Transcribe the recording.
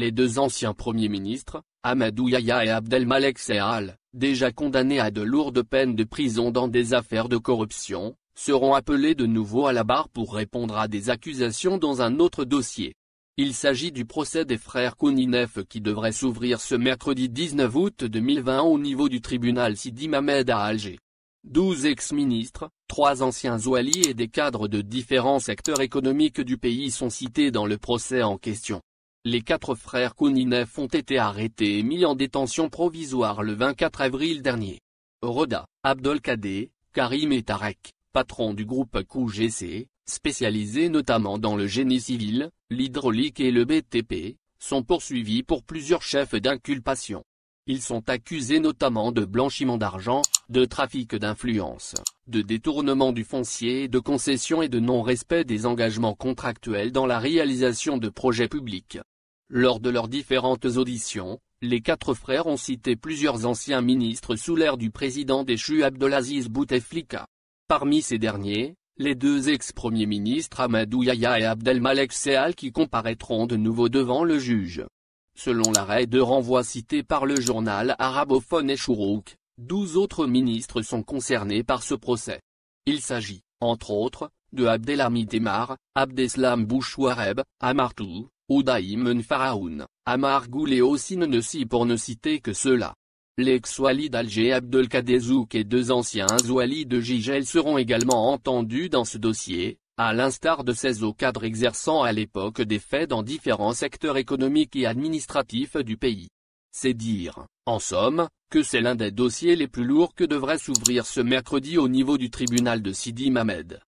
Les deux anciens premiers ministres, Ahmadou Yahya et Abdelmalek Sehal, déjà condamnés à de lourdes peines de prison dans des affaires de corruption, seront appelés de nouveau à la barre pour répondre à des accusations dans un autre dossier. Il s'agit du procès des frères Kouninef qui devrait s'ouvrir ce mercredi 19 août 2020 au niveau du tribunal Sidi Mamed à Alger. 12 ex-ministres, trois anciens oualis et des cadres de différents secteurs économiques du pays sont cités dans le procès en question. Les quatre frères Kouninef ont été arrêtés et mis en détention provisoire le 24 avril dernier. Roda, Abdolkader, Karim et Tarek, patrons du groupe QGC, spécialisés notamment dans le génie civil, l'hydraulique et le BTP, sont poursuivis pour plusieurs chefs d'inculpation. Ils sont accusés notamment de blanchiment d'argent, de trafic d'influence, de détournement du foncier, de concession et de non-respect des engagements contractuels dans la réalisation de projets publics. Lors de leurs différentes auditions, les quatre frères ont cité plusieurs anciens ministres sous l'ère du président déchu Abdelaziz Bouteflika. Parmi ces derniers, les deux ex-premiers ministres Amadou Yahya et Abdelmalek Seal qui comparaîtront de nouveau devant le juge. Selon l'arrêt de renvoi cité par le journal arabophone Echourouk, douze autres ministres sont concernés par ce procès. Il s'agit, entre autres, de Abdelhamid Emar, Abdeslam Bouchouareb, Amartou, oudaïm Nfaraoun, Amar aussi ne ne pour ne citer que cela. là L'ex-Wali d'Alger Abdelkadezouk et deux anciens Wali de Gigel seront également entendus dans ce dossier, à l'instar de 16 au cadres exerçant à l'époque des faits dans différents secteurs économiques et administratifs du pays. C'est dire, en somme, que c'est l'un des dossiers les plus lourds que devrait s'ouvrir ce mercredi au niveau du tribunal de Sidi Mamed.